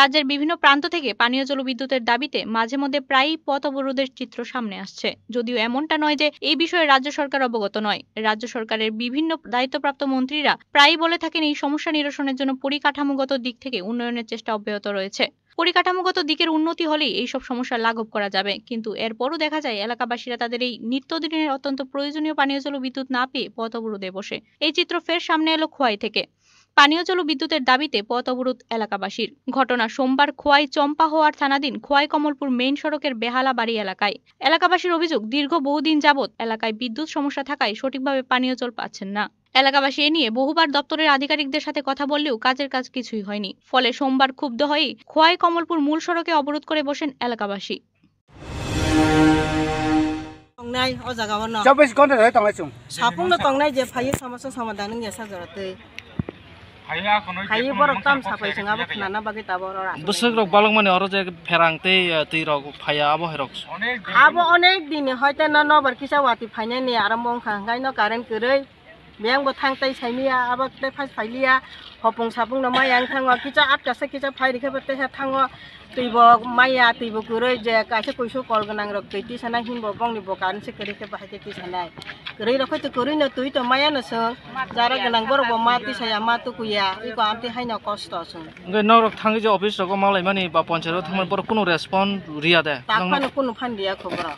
রাজ্যের বিভিন্ন প্রান্ত থেকে পানীয় জল বিদ্যুতের দাবিতে মাঝে মধ্যে প্রায়ই পথ অবরোধের চিত্র সামনে আসছে যদিও এমনটা নয় যে এই বিষয়ে রাজ্য সরকার অবগত নয় রাজ্য সরকারের বিভিন্ন দায়িত্বপ্রাপ্ত মন্ত্রীরা প্রায়ই বলে থাকেন এই সমস্যা নিরসনের জন্য পরিকাঠামোগত দিক থেকে উন্নয়নের চেষ্টা অব্যাহত রয়েছে পরিকাঠামোগত দিকের উন্নতি হলেই এইসব সমস্যা লাঘব করা যাবে কিন্তু এরপরও দেখা যায় এলাকাবাসীরা তাদের এই নিত্যদিনের অত্যন্ত প্রয়োজনীয় পানীয় জল বিদ্যুৎ না পেয়ে পথ অবরোধে বসে এই চিত্র ফের সামনে এলো খোয়াই থেকে পানীয় জল ও বিদ্যুতের দাবিতে পথ অবরোধ এলাকাবাসীর ঘটনা সোমবার খোয়াই চম্পা হওয়ার থানাধীন খোয়াই কমলপুর মেইন সড়কের বেহালা বাড়ি এলাকায় এলাকাবাসীর অভিযোগ দীর্ঘ বহুদিন যাবৎ এলাকায় বিদ্যুৎ সমস্যা থাকায় সঠিকভাবে পানীয় জল পাচ্ছেন না এলাকাবাসী এ নিয়ে বহুবার দপ্তরের আধিকারিকদের সাথে কথা বললেও কাজের কাজ কিছুই হয়নি ফলে সোমবার ক্ষুব্ধ হয়ে খোয়াই কমলপুর মূল সড়কে অবরোধ করে বসেন এলাকাবাসী চব্বিশ ঘন্টা ধরে টঙাইছো সাপুং যে ফাই সমস্যা সমাধান hayi borok tamsa paising abo khnana bagui tabo ora bosok rok balong mane oro je pherang tei tui rok phaya abo herok abo onek dine hoite na nobar kisa wati phaine ni arambong kha ngai no current kurei ব্যাং বথাং তাই সাইমিয়া আবার তাই ফাইস ফাইলিয়া হপং সাপং না মাই আং থাঙ্গ কিচা আট কাছে কিচা phi রেখে বতে হ্যাঁ থাঙ্গ তৈব মাইয়া তৈব করে যে কাছে কইসো কল গনাং রক তৈতি সানা হিনব বংনি বকান সে করে খেবা হাতে কি সানায় Keri ra khoi tu keri na tui to maya na sung. Jara ganang bor bo mati saya matu kuya. Iko amti hai na kosto sung. Ngai nong rok thangi je office rok malai mani ba panchayat thangmani bor kuno respond riya de. Takpan kuno phan riya khobra.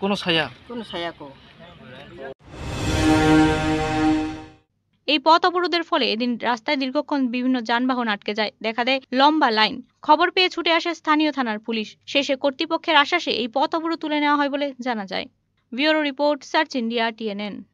Kuno saya. Kuno saya ko. এই পথ অবরোধের ফলে এদিন রাস্তায় দীর্ঘক্ষণ বিভিন্ন যানবাহন আটকে যায় দেখা দেয় লম্বা লাইন খবর পেয়ে ছুটে আসে স্থানীয় থানার পুলিশ শেষে কর্তৃপক্ষের আশ্বাসে এই পথ অবরোধ তুলে নেওয়া হয় বলে জানা যায় Bureau Report, Search India, TNN.